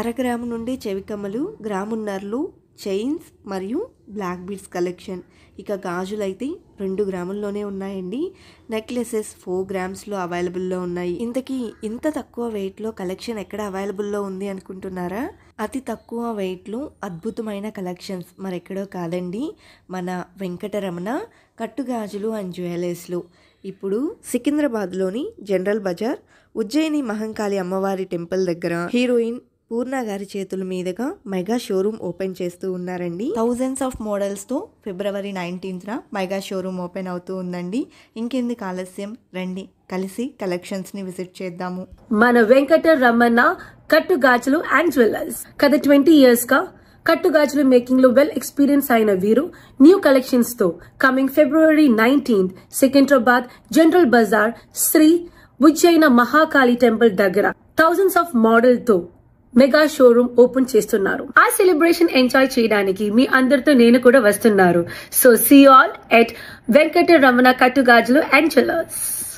అరగ్రాము నుండి చెవికమ్మలు గ్రామున్నర్లు చైన్స్ మరియు బ్లాక్ బీడ్స్ కలెక్షన్ ఇక గాజులు అయితే రెండు గ్రాముల్లోనే ఉన్నాయండి నెక్లెసెస్ ఫోర్ గ్రామ్స్లో అవైలబుల్లో ఉన్నాయి ఇంతకీ ఇంత తక్కువ వెయిట్లో కలెక్షన్ ఎక్కడ అవైలబుల్లో ఉంది అనుకుంటున్నారా అతి తక్కువ వెయిట్లో అద్భుతమైన కలెక్షన్స్ మరెక్కడో కాదండి మన వెంకటరమణ కట్టుగాజులు అండ్ జ్యువెలర్స్లు ఇప్పుడు సికింద్రాబాద్లోని జనరల్ బజార్ ఉజ్జయిని మహంకాళి అమ్మవారి టెంపుల్ దగ్గర హీరోయిన్ పూర్ణ గారి చేతుల మీదుగా మెగా షోరూమ్ ఓపెన్ చేస్తూ ఉన్నారండి థౌజండ్స్ ఆఫ్ మోడల్స్తో ఫిబ్రవరి నైన్టీన్త్న మెగా షోరూమ్ ఓపెన్ అవుతూ ఉందండి ఇంకెందుకు ఆలస్యం రండి కలిసి కలెక్షన్స్ని విజిట్ చేద్దాము మన వెంకట రమణ గాచులు అండ్ జ్యువెలర్స్ కథ ట్వంటీ ఇయర్స్గా కట్టుగాజులు మేకింగ్ లో వెల్ ఎక్స్పీరియన్స్ అయిన వీరు న్యూ కలెక్షన్స్ తో coming February nineteenth Secunderabad general Bazaar Shri Ujjaini Mahakali temple దగ్గర థౌజండ్స్ ఆఫ్ మోడల్ తో మెగా షోరూమ్ ఓపెన్ చేస్తున్నారు ఆ సెలబ్రేషన్ ఎంజాయ్ చేయడానికి మీ అందరితో నేను కూడా వస్తున్నారు so see all at Venkata Ramana కట్టుగాజులు అండ్ జ్యువెలర్స్